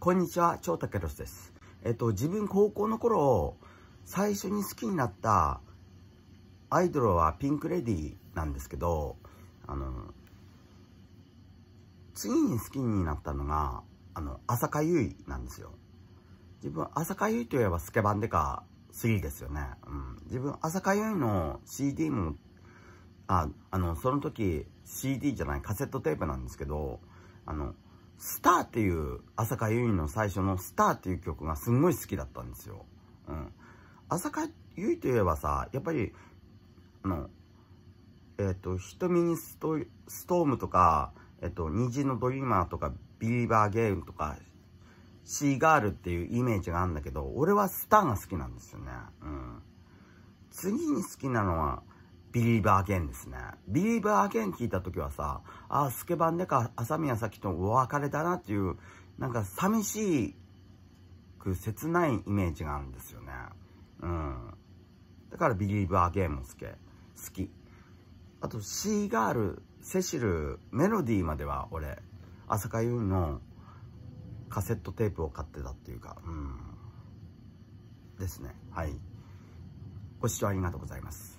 こんにちは、長竹です。えっと、自分高校の頃、最初に好きになったアイドルはピンクレディーなんですけど、あの、次に好きになったのが、あの、浅香唯なんですよ。自分、浅香衣といえばスケバンデカ3ですよね。うん。自分、浅香衣の CD も、あ、あの、その時 CD じゃないカセットテープなんですけど、あの、スターっていう、浅香いの最初のスターっていう曲がすんごい好きだったんですよ。うん。浅香いといえばさ、やっぱり、あの、えっ、ー、と、瞳にストストームとか、えっ、ー、と、虹のドリーマーとか、ビーバーゲームとか、シーガールっていうイメージがあるんだけど、俺はスターが好きなんですよね。うん。次に好きなのは、ビリーバーゲンですね。ビリーバーゲン聞いた時はさ、ああ、スケバンでか朝宮咲とお別れだなっていう、なんか寂しく切ないイメージがあるんですよね。うん。だからビリーバーゲンも好き。好き。あと、シーガール、セシル、メロディーまでは俺、浅香優のカセットテープを買ってたっていうか、うん。ですね。はい。ご視聴ありがとうございます。